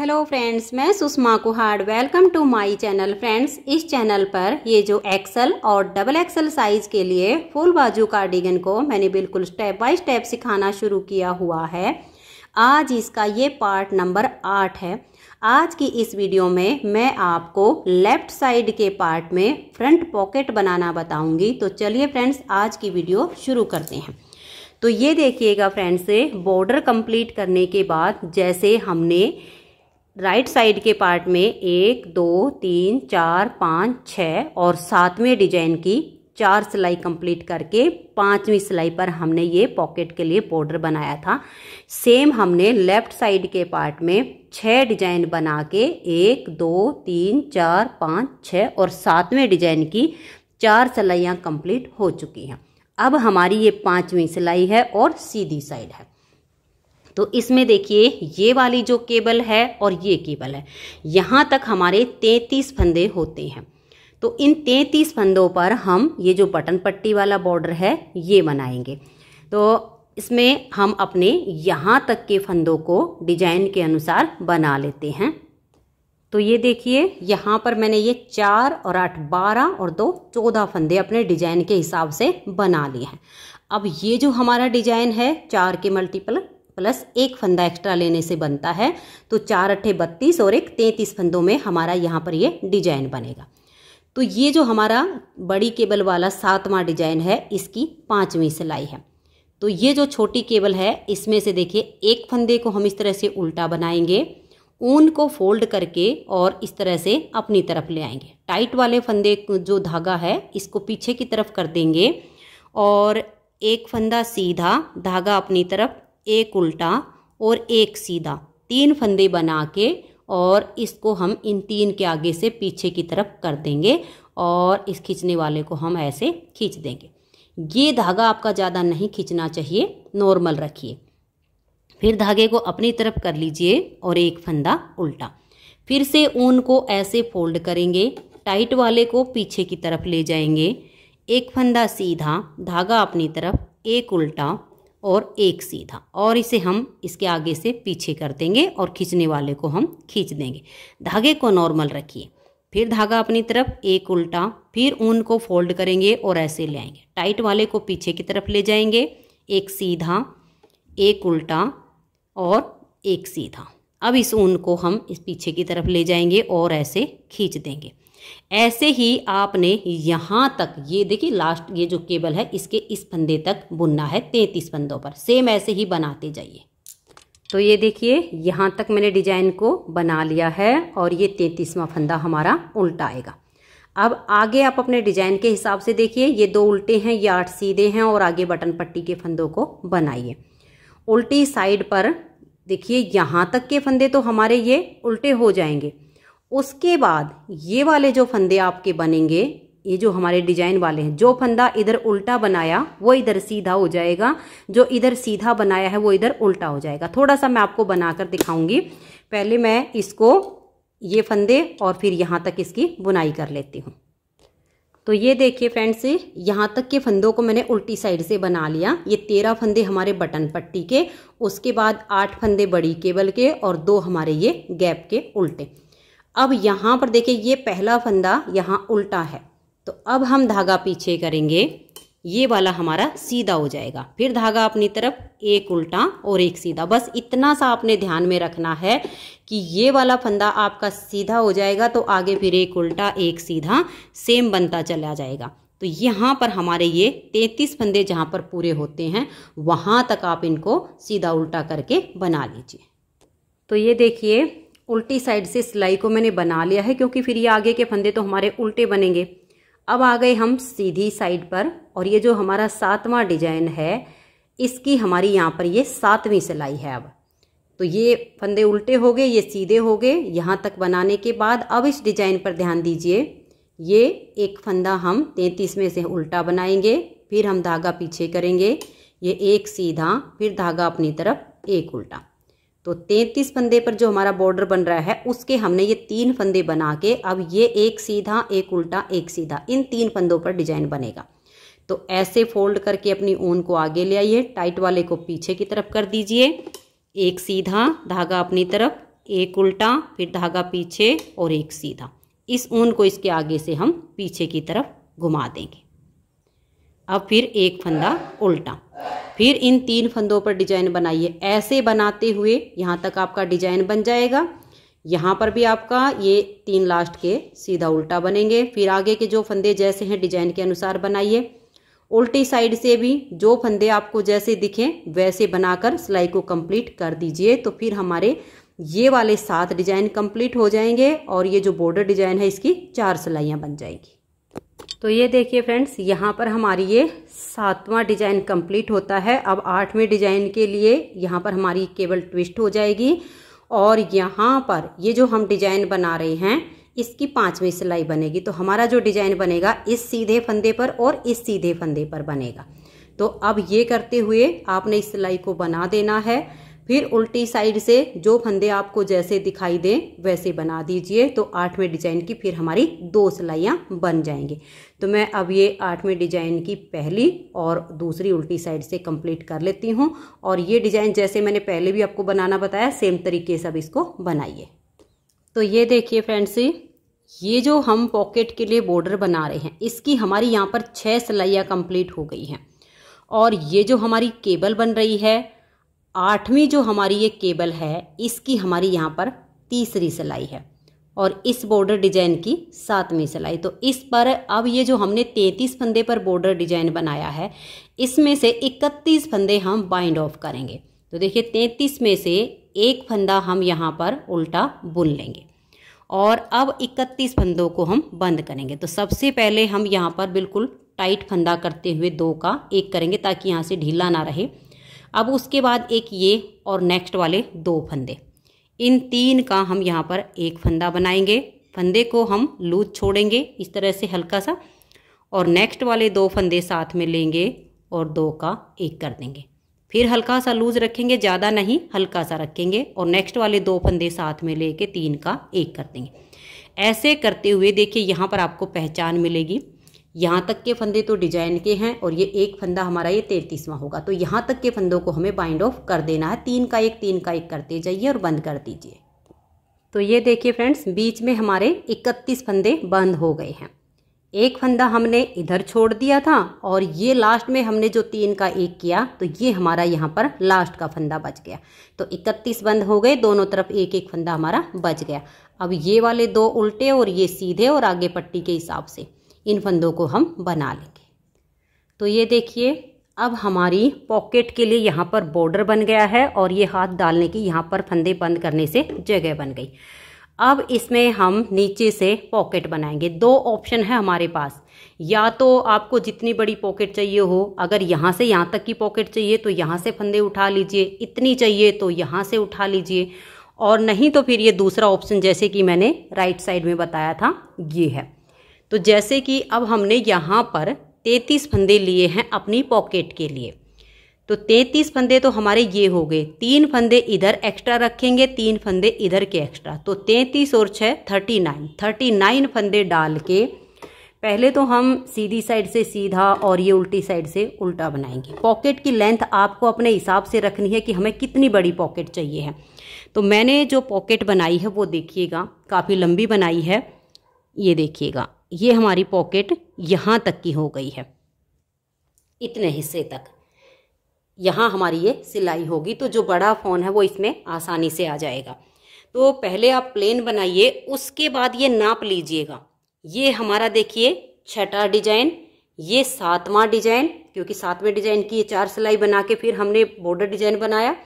hello friends मैं Sushma Kuhad welcome to my channel friends इस channel पर ये जो एक्सल और डबल एक्सल साइज के लिए फुल बाजू कार्डिगन को मैंने बिल्कुल स्टेप बाय स्टेप सिखाना शुरू किया हुआ है आज इसका ये पार्ट नंबर आठ है आज की इस वीडियो में मैं आपको लेफ्ट साइड के पार्ट में फ्रंट पॉकेट बनाना बताऊंगी तो चलिए फ्रेंड्स आज की वीडियो शुरू करते हैं तो ये देखिएगा फ्रेंड्स बॉर्डर कंप्लीट करने के बाद जैसे हमने राइट साइड के पार्ट में एक दो तीन चार पाँच छ और सातवें डिजाइन की चार सिलाई कंप्लीट करके पांचवी सिलाई पर हमने ये पॉकेट के लिए बॉर्डर बनाया था सेम हमने लेफ्ट साइड के पार्ट में छः डिजाइन बना के एक दो तीन चार पाँच छ और सातवें डिजाइन की चार सिलाइयाँ कंप्लीट हो चुकी हैं अब हमारी ये पांचवी सिलाई है और सीधी साइड है तो इसमें देखिए ये वाली जो केबल है और ये केबल है यहाँ तक हमारे तैंतीस फंदे होते हैं तो इन तैंतीस फंदों पर हम ये जो बटन पट्टी वाला बॉर्डर है ये बनाएंगे तो इसमें हम अपने यहाँ तक के फंदों को डिजाइन के अनुसार बना लेते हैं तो ये देखिए यहाँ पर मैंने ये चार और आठ बारह और दो चौदह फंदे अपने डिजाइन के हिसाब से बना लिए हैं अब ये जो हमारा डिजाइन है चार के मल्टीपल प्लस एक फंदा एक्स्ट्रा लेने से बनता है तो चार अट्ठे बत्तीस और एक तैंतीस फंदों में हमारा यहाँ पर ये डिजाइन बनेगा तो ये जो हमारा बड़ी केबल वाला सातवां डिजाइन है इसकी पाँचवीं सिलाई है तो ये जो छोटी केबल है इसमें से देखिए एक फंदे को हम इस तरह से उल्टा बनाएंगे ऊन को फोल्ड करके और इस तरह से अपनी तरफ ले आएंगे टाइट वाले फंदे जो धागा है इसको पीछे की तरफ कर देंगे और एक फंदा सीधा धागा अपनी तरफ एक उल्टा और एक सीधा तीन फंदे बना के और इसको हम इन तीन के आगे से पीछे की तरफ कर देंगे और इस खींचने वाले को हम ऐसे खींच देंगे ये धागा आपका ज़्यादा नहीं खींचना चाहिए नॉर्मल रखिए फिर धागे को अपनी तरफ कर लीजिए और एक फंदा उल्टा फिर से ऊन को ऐसे फोल्ड करेंगे टाइट वाले को पीछे की तरफ ले जाएंगे एक फंदा सीधा धागा अपनी तरफ एक उल्टा और एक सीधा और इसे हम इसके आगे से पीछे कर देंगे और खींचने वाले को हम खींच देंगे धागे को नॉर्मल रखिए फिर धागा अपनी तरफ एक उल्टा फिर ऊन को फोल्ड करेंगे और ऐसे ले आएंगे टाइट वाले को पीछे की तरफ ले जाएंगे एक सीधा एक उल्टा और एक सीधा अब इस ऊन को हम इस पीछे की तरफ ले जाएंगे और ऐसे खींच देंगे ऐसे ही आपने यहाँ तक ये देखिए लास्ट ये जो केबल है इसके इस फंदे तक बुनना है तैंतीस फंदों पर सेम ऐसे ही बनाते जाइए तो ये देखिए यहाँ तक मैंने डिजाइन को बना लिया है और ये तैंतीसवां फंदा हमारा उल्टा आएगा अब आगे आप अपने डिजाइन के हिसाब से देखिए ये दो उल्टे हैं ये आठ सीधे हैं और आगे बटन पट्टी के फंदों को बनाइए उल्टी साइड पर देखिए यहाँ तक के फंदे तो हमारे ये उल्टे हो जाएंगे उसके बाद ये वाले जो फंदे आपके बनेंगे ये जो हमारे डिजाइन वाले हैं जो फंदा इधर उल्टा बनाया वो इधर सीधा हो जाएगा जो इधर सीधा बनाया है वो इधर उल्टा हो जाएगा थोड़ा सा मैं आपको बनाकर दिखाऊंगी पहले मैं इसको ये फंदे और फिर यहाँ तक इसकी बुनाई कर लेती हूँ तो ये देखिए फ्रेंड्स यहाँ तक के फंदों को मैंने उल्टी साइड से बना लिया ये तेरह फंदे हमारे बटन पट्टी के उसके बाद आठ फंदे बड़ी केबल के और दो हमारे ये गैप के उल्टे अब यहाँ पर देखिए ये पहला फंदा यहाँ उल्टा है तो अब हम धागा पीछे करेंगे ये वाला हमारा सीधा हो जाएगा फिर धागा अपनी तरफ एक उल्टा और एक सीधा बस इतना सा आपने ध्यान में रखना है कि ये वाला फंदा आपका सीधा हो जाएगा तो आगे फिर एक उल्टा एक सीधा सेम बनता चला जाएगा तो यहाँ पर हमारे ये तैतीस फंदे जहाँ पर पूरे होते हैं वहाँ तक आप इनको सीधा उल्टा करके बना लीजिए तो ये देखिए उल्टी साइड से सिलाई को मैंने बना लिया है क्योंकि फिर ये आगे के फंदे तो हमारे उल्टे बनेंगे अब आ गए हम सीधी साइड पर और ये जो हमारा सातवां डिजाइन है इसकी हमारी यहाँ पर ये सातवीं सिलाई है अब तो ये फंदे उल्टे हो गए ये सीधे हो गए यहाँ तक बनाने के बाद अब इस डिजाइन पर ध्यान दीजिए ये एक फंदा हम तैंतीस में से उल्टा बनाएंगे फिर हम धागा पीछे करेंगे ये एक सीधा फिर धागा अपनी तरफ एक उल्टा तो 33 फंदे पर जो हमारा बॉर्डर बन रहा है उसके हमने ये तीन फंदे बना के अब ये एक सीधा एक उल्टा एक सीधा इन तीन फंदों पर डिजाइन बनेगा तो ऐसे फोल्ड करके अपनी ऊन को आगे ले आइए टाइट वाले को पीछे की तरफ कर दीजिए एक सीधा धागा अपनी तरफ एक उल्टा फिर धागा पीछे और एक सीधा इस ऊन को इसके आगे से हम पीछे की तरफ घुमा देंगे अब फिर एक फंदा उल्टा फिर इन तीन फंदों पर डिजाइन बनाइए ऐसे बनाते हुए यहाँ तक आपका डिजाइन बन जाएगा यहाँ पर भी आपका ये तीन लास्ट के सीधा उल्टा बनेंगे फिर आगे के जो फंदे जैसे हैं डिजाइन के अनुसार बनाइए उल्टी साइड से भी जो फंदे आपको जैसे दिखें वैसे बनाकर सिलाई को कंप्लीट कर दीजिए तो फिर हमारे ये वाले सात डिजाइन कंप्लीट हो जाएंगे और ये जो बॉर्डर डिजाइन है इसकी चार सिलाइयाँ बन जाएंगी तो ये देखिए फ्रेंड्स यहाँ पर हमारी ये सातवां डिजाइन कंप्लीट होता है अब आठवें डिजाइन के लिए यहाँ पर हमारी केबल ट्विस्ट हो जाएगी और यहाँ पर ये जो हम डिजाइन बना रहे हैं इसकी पांचवी सिलाई बनेगी तो हमारा जो डिजाइन बनेगा इस सीधे फंदे पर और इस सीधे फंदे पर बनेगा तो अब ये करते हुए आपने इस सिलाई को बना देना है फिर उल्टी साइड से जो फंदे आपको जैसे दिखाई दें वैसे बना दीजिए तो आठवें डिजाइन की फिर हमारी दो सिलाइयाँ बन जाएंगी तो मैं अब ये आठवें डिजाइन की पहली और दूसरी उल्टी साइड से कंप्लीट कर लेती हूँ और ये डिजाइन जैसे मैंने पहले भी आपको बनाना बताया सेम तरीके से अब इसको बनाइए तो ये देखिए फ्रेंड्स ये जो हम पॉकेट के लिए बॉर्डर बना रहे हैं इसकी हमारी यहाँ पर छः सिलाइयाँ कंप्लीट हो गई हैं और ये जो हमारी केबल बन रही है आठवीं जो हमारी ये केबल है इसकी हमारी यहाँ पर तीसरी सिलाई है और इस बॉर्डर डिजाइन की सातवीं सिलाई तो इस पर अब ये जो हमने तैंतीस फंदे पर बॉर्डर डिजाइन बनाया है इसमें से इकतीस फंदे हम बाइंड ऑफ करेंगे तो देखिए तैंतीस में से एक फंदा हम यहाँ पर उल्टा बुन लेंगे और अब इकतीस फंदों को हम बंद करेंगे तो सबसे पहले हम यहाँ पर बिल्कुल टाइट फंदा करते हुए दो का एक करेंगे ताकि यहाँ से ढीला ना रहे अब उसके बाद एक ये और नेक्स्ट वाले दो फंदे इन तीन का हम यहाँ पर एक फंदा बनाएंगे फंदे को हम लूज छोड़ेंगे इस तरह से हल्का सा और नेक्स्ट वाले दो फंदे साथ में लेंगे और दो का एक कर देंगे फिर हल्का सा लूज रखेंगे ज़्यादा नहीं हल्का सा रखेंगे और नेक्स्ट वाले दो फंदे साथ में लेके तीन का एक कर देंगे ऐसे करते हुए देखिए यहाँ पर आपको पहचान मिलेगी यहाँ तक के फंदे तो डिजाइन के हैं और ये एक फंदा हमारा ये तैंतीसवां होगा तो यहाँ तक के फंदों को हमें बाइंड ऑफ कर देना है तीन का एक तीन का एक करते जाइए और बंद कर दीजिए तो ये देखिए फ्रेंड्स बीच में हमारे इकतीस फंदे बंद हो गए हैं एक फंदा हमने इधर छोड़ दिया था और ये लास्ट में हमने जो तीन का एक किया तो ये हमारा यहाँ पर लास्ट का फंदा बच गया तो इकतीस बंद हो गए दोनों तरफ एक एक फंदा हमारा बच गया अब ये वाले दो उल्टे और ये सीधे और आगे पट्टी के हिसाब से इन फंदों को हम बना लेंगे तो ये देखिए अब हमारी पॉकेट के लिए यहाँ पर बॉर्डर बन गया है और ये हाथ डालने की यहाँ पर फंदे बंद करने से जगह बन गई अब इसमें हम नीचे से पॉकेट बनाएंगे दो ऑप्शन है हमारे पास या तो आपको जितनी बड़ी पॉकेट चाहिए हो अगर यहाँ से यहाँ तक की पॉकेट चाहिए तो यहाँ से फंदे उठा लीजिए इतनी चाहिए तो यहाँ से उठा लीजिए और नहीं तो फिर ये दूसरा ऑप्शन जैसे कि मैंने राइट साइड में बताया था ये है तो जैसे कि अब हमने यहाँ पर तैंतीस फंदे लिए हैं अपनी पॉकेट के लिए तो तैंतीस फंदे तो हमारे ये हो गए तीन फंदे इधर एक्स्ट्रा रखेंगे तीन फंदे इधर के एक्स्ट्रा तो तैंतीस और छः थर्टी नाइन थर्टी नाइन फंदे डाल के पहले तो हम सीधी साइड से सीधा और ये उल्टी साइड से उल्टा बनाएंगे पॉकेट की लेंथ आपको अपने हिसाब से रखनी है कि हमें कितनी बड़ी पॉकेट चाहिए है तो मैंने जो पॉकेट बनाई है वो देखिएगा काफ़ी लंबी बनाई है ये देखिएगा ये हमारी पॉकेट यहाँ तक की हो गई है इतने हिस्से तक यहाँ हमारी ये सिलाई होगी तो जो बड़ा फ़ोन है वो इसमें आसानी से आ जाएगा तो पहले आप प्लेन बनाइए उसके बाद ये नाप लीजिएगा ये हमारा देखिए छठा डिजाइन ये सातवां डिजाइन क्योंकि सातवें डिजाइन की ये चार सिलाई बना के फिर हमने बॉर्डर डिजाइन बनाया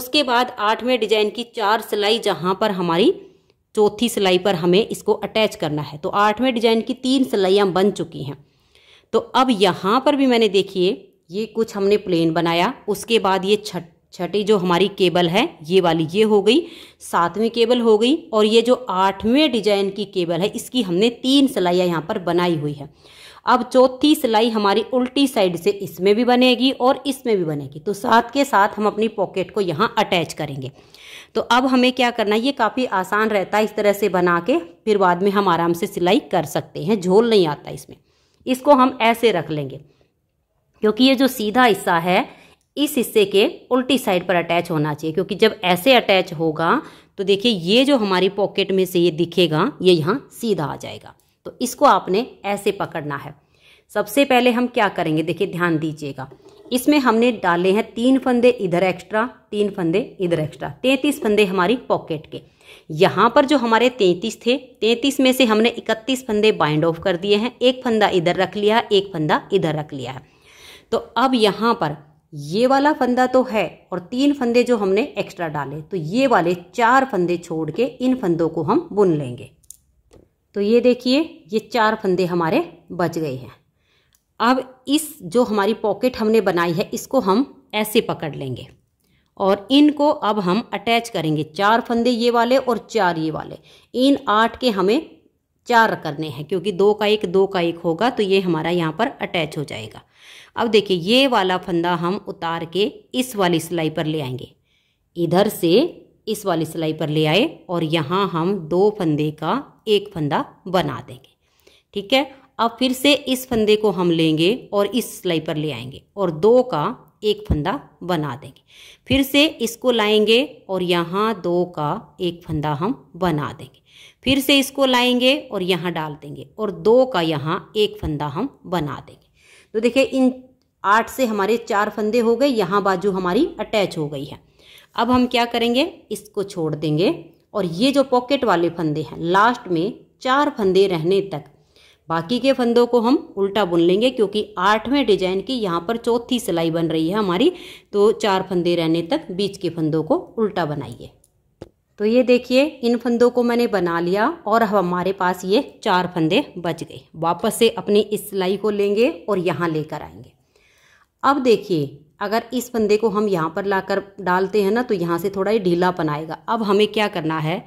उसके बाद आठवें डिजाइन की चार सिलाई जहाँ पर हमारी चौथी सिलाई पर हमें इसको अटैच करना है तो आठवें डिजाइन की तीन सिलाइयाँ बन चुकी हैं तो अब यहाँ पर भी मैंने देखिए ये कुछ हमने प्लेन बनाया उसके बाद ये छठ छठी जो हमारी केबल है ये वाली ये हो गई सातवीं केबल हो गई और ये जो आठवें डिजाइन की केबल है इसकी हमने तीन सिलाइयाँ यहाँ पर बनाई हुई है अब चौथी सिलाई हमारी उल्टी साइड से इसमें भी बनेगी और इसमें भी बनेगी तो साथ के साथ हम अपनी पॉकेट को यहाँ अटैच करेंगे तो अब हमें क्या करना है ये काफ़ी आसान रहता है इस तरह से बना के फिर बाद में हम आराम से सिलाई कर सकते हैं झोल नहीं आता इसमें इसको हम ऐसे रख लेंगे क्योंकि ये जो सीधा हिस्सा है इस हिस्से के उल्टी साइड पर अटैच होना चाहिए क्योंकि जब ऐसे अटैच होगा तो देखिए ये जो हमारी पॉकेट में से ये दिखेगा ये यहाँ सीधा आ जाएगा तो इसको आपने ऐसे पकड़ना है सबसे पहले हम क्या करेंगे देखिए ध्यान दीजिएगा इसमें हमने डाले हैं तीन फंदे इधर एक्स्ट्रा तीन फंदे इधर एक्स्ट्रा तैंतीस फंदे हमारी पॉकेट के यहाँ पर जो हमारे तैंतीस थे तैंतीस में से हमने इकतीस फंदे बाइंड ऑफ कर दिए हैं एक फंदा इधर रख लिया है एक फंदा इधर रख लिया है तो अब यहाँ पर ये वाला फंदा तो है और तीन फंदे जो हमने एक्स्ट्रा डाले तो ये वाले चार फंदे छोड़ के इन फंदों को हम बुन लेंगे तो ये देखिए ये चार फंदे हमारे बच गए हैं अब इस जो हमारी पॉकेट हमने बनाई है इसको हम ऐसे पकड़ लेंगे और इनको अब हम अटैच करेंगे चार फंदे ये वाले और चार ये वाले इन आठ के हमें चार करने हैं क्योंकि दो का एक दो का एक होगा तो ये हमारा यहाँ पर अटैच हो जाएगा अब देखिए ये वाला फंदा हम उतार के इस वाली सिलाई पर ले आएंगे इधर से इस वाली सिलाई पर ले आए और यहाँ हम दो फंदे का एक फंदा बना देंगे ठीक है अब फिर से इस फंदे को हम लेंगे और इस सिलाई पर ले आएंगे और दो का एक फंदा बना देंगे फिर से इसको लाएंगे और यहाँ दो का एक फंदा हम बना देंगे फिर से इसको लाएंगे और यहाँ डाल देंगे और दो का यहाँ एक फंदा हम बना देंगे तो देखिए इन आठ से हमारे चार फंदे हो गए यहाँ बाजू हमारी अटैच हो गई है अब हम क्या करेंगे इसको छोड़ देंगे और ये जो पॉकेट वाले फंदे हैं लास्ट में चार फंदे रहने तक बाकी के फंदों को हम उल्टा बुन लेंगे क्योंकि आठवें डिजाइन की यहाँ पर चौथी सिलाई बन रही है हमारी तो चार फंदे रहने तक बीच के फंदों को उल्टा बनाइए तो ये देखिए इन फंदों को मैंने बना लिया और अब हमारे पास ये चार फंदे बच गए वापस से अपनी इस सिलाई को लेंगे और यहाँ लेकर आएंगे अब देखिए अगर इस फंदे को हम यहाँ पर लाकर डालते हैं ना तो यहाँ से थोड़ा ही ढीलापन आएगा अब हमें क्या करना है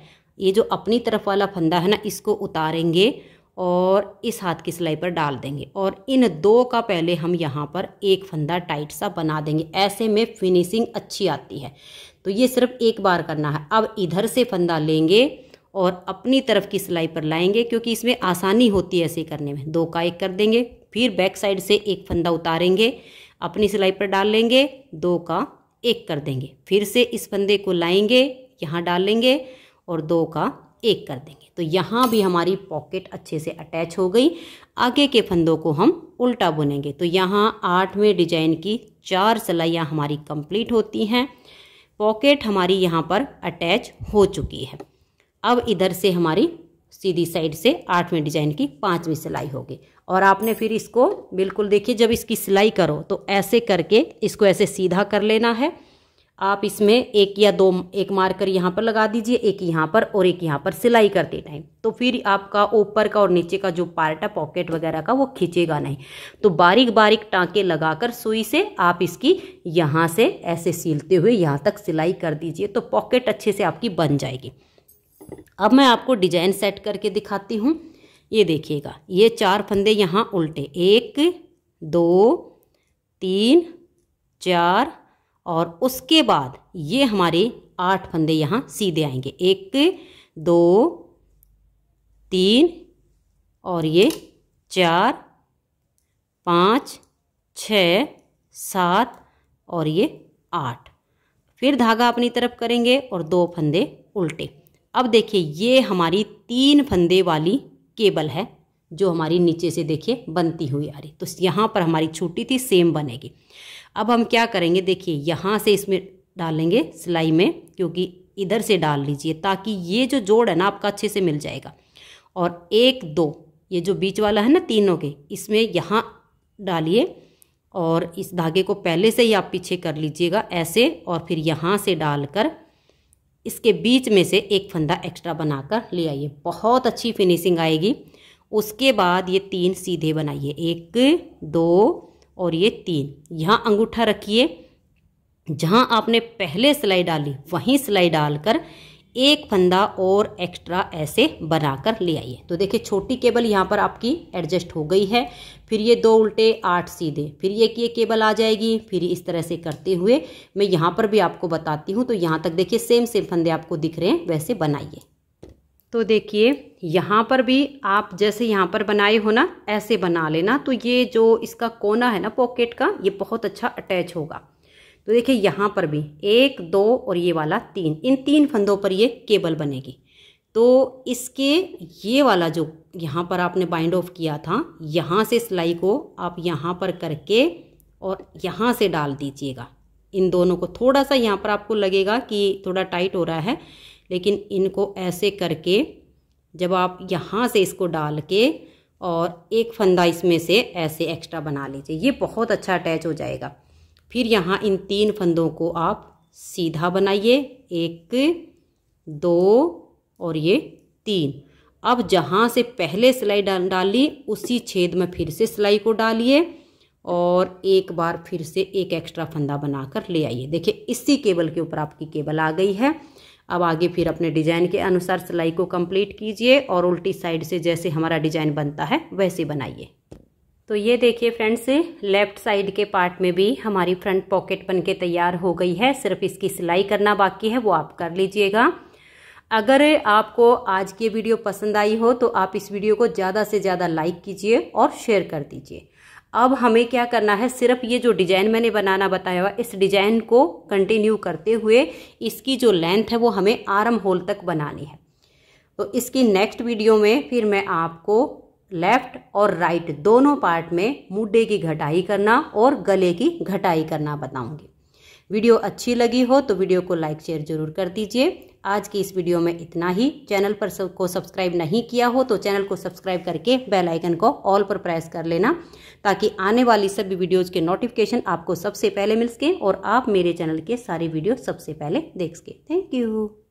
ये जो अपनी तरफ वाला फंदा है ना इसको उतारेंगे और इस हाथ की सिलाई पर डाल देंगे और इन दो का पहले हम यहाँ पर एक फंदा टाइट सा बना देंगे ऐसे में फिनिशिंग अच्छी आती है तो ये सिर्फ एक बार करना है अब इधर से फंदा लेंगे और अपनी तरफ की सिलाई पर लाएंगे क्योंकि इसमें आसानी होती है ऐसे करने में दो का एक कर देंगे फिर बैक साइड से एक फंदा उतारेंगे अपनी सिलाई पर डाल लेंगे दो का एक कर देंगे फिर से इस फंदे को लाएंगे यहाँ डालेंगे और दो का एक कर देंगे तो यहाँ भी हमारी पॉकेट अच्छे से अटैच हो गई आगे के फंदों को हम उल्टा बुनेंगे तो यहाँ आठवें डिजाइन की चार सिलाइयाँ हमारी कंप्लीट होती हैं पॉकेट हमारी यहाँ पर अटैच हो चुकी है अब इधर से हमारी सीधी साइड से आठवें डिजाइन की पाँचवीं सिलाई होगी और आपने फिर इसको बिल्कुल देखिए जब इसकी सिलाई करो तो ऐसे करके इसको ऐसे सीधा कर लेना है आप इसमें एक या दो एक मार्कर यहाँ पर लगा दीजिए एक यहाँ पर और एक यहाँ पर सिलाई करते टाइम तो फिर आपका ऊपर का और नीचे का जो पार्ट है पॉकेट वगैरह का वो खींचेगा नहीं तो बारीक बारीक टाँके लगाकर सुई से आप इसकी यहाँ से ऐसे सिलते हुए यहाँ तक सिलाई कर दीजिए तो पॉकेट अच्छे से आपकी बन जाएगी अब मैं आपको डिजाइन सेट करके दिखाती हूँ ये देखिएगा ये चार फंदे यहाँ उल्टे एक दो तीन चार और उसके बाद ये हमारे आठ फंदे यहाँ सीधे आएंगे एक दो तीन और ये चार पाँच छ सात और ये आठ फिर धागा अपनी तरफ करेंगे और दो फंदे उल्टे अब देखिए ये हमारी तीन फंदे वाली केबल है जो हमारी नीचे से देखिए बनती हुई आ रही तो यहाँ पर हमारी छूटी थी सेम बनेगी अब हम क्या करेंगे देखिए यहाँ से इसमें डालेंगे सिलाई में क्योंकि इधर से डाल लीजिए ताकि ये जो जोड़ है ना आपका अच्छे से मिल जाएगा और एक दो ये जो बीच वाला है ना तीनों के इसमें यहाँ डालिए और इस धागे को पहले से ही आप पीछे कर लीजिएगा ऐसे और फिर यहाँ से डालकर इसके बीच में से एक फंदा एक्स्ट्रा बनाकर ले आइए बहुत अच्छी फिनिशिंग आएगी उसके बाद ये तीन सीधे बनाइए एक दो और ये तीन यहाँ अंगूठा रखिए जहाँ आपने पहले सिलाई डाली वहीं सिलाई डालकर एक फंदा और एक्स्ट्रा ऐसे बनाकर ले आइए तो देखिए छोटी केबल यहाँ पर आपकी एडजस्ट हो गई है फिर ये दो उल्टे आठ सीधे फिर ये ये केबल आ जाएगी फिर इस तरह से करते हुए मैं यहाँ पर भी आपको बताती हूँ तो यहाँ तक देखिए सेम सेम फंदे आपको दिख रहे हैं वैसे बनाइए तो देखिए यहाँ पर भी आप जैसे यहाँ पर बनाए हो ना ऐसे बना लेना तो ये जो इसका कोना है ना पॉकेट का ये बहुत अच्छा अटैच होगा तो देखिए यहाँ पर भी एक दो और ये वाला तीन इन तीन फंदों पर ये केबल बनेगी तो इसके ये वाला जो यहाँ पर आपने बाइंड ऑफ किया था यहाँ से सिलाई को आप यहाँ पर करके और यहाँ से डाल दीजिएगा इन दोनों को थोड़ा सा यहाँ पर आपको लगेगा कि थोड़ा टाइट हो रहा है लेकिन इनको ऐसे करके जब आप यहाँ से इसको डाल के और एक फंदा इसमें से ऐसे एक्स्ट्रा बना लीजिए ये बहुत अच्छा अटैच हो जाएगा फिर यहाँ इन तीन फंदों को आप सीधा बनाइए एक दो और ये तीन अब जहाँ से पहले सिलाई डाल डाली उसी छेद में फिर से सिलाई को डालिए और एक बार फिर से एक एक्स्ट्रा फंदा बनाकर ले आइए देखिए इसी केबल के ऊपर आपकी केबल आ गई है अब आगे फिर अपने डिजाइन के अनुसार सिलाई को कंप्लीट कीजिए और उल्टी साइड से जैसे हमारा डिजाइन बनता है वैसे बनाइए तो ये देखिए फ्रेंड्स लेफ्ट साइड के पार्ट में भी हमारी फ्रंट पॉकेट बन के तैयार हो गई है सिर्फ इसकी सिलाई करना बाकी है वो आप कर लीजिएगा अगर आपको आज की वीडियो पसंद आई हो तो आप इस वीडियो को ज़्यादा से ज़्यादा लाइक कीजिए और शेयर कर दीजिए अब हमें क्या करना है सिर्फ ये जो डिजाइन मैंने बनाना बताया हुआ इस डिजाइन को कंटिन्यू करते हुए इसकी जो लेंथ है वो हमें आर्म होल तक बनानी है तो इसकी नेक्स्ट वीडियो में फिर मैं आपको लेफ्ट और राइट दोनों पार्ट में मुड्डे की घटाई करना और गले की घटाई करना बताऊंगी वीडियो अच्छी लगी हो तो वीडियो को लाइक शेयर जरूर कर दीजिए आज की इस वीडियो में इतना ही चैनल पर सब को सब्सक्राइब नहीं किया हो तो चैनल को सब्सक्राइब करके बेल आइकन को ऑल पर प्रेस कर लेना ताकि आने वाली सभी वीडियोज़ के नोटिफिकेशन आपको सबसे पहले मिल सकें और आप मेरे चैनल के सारे वीडियो सबसे पहले देख सकें थैंक यू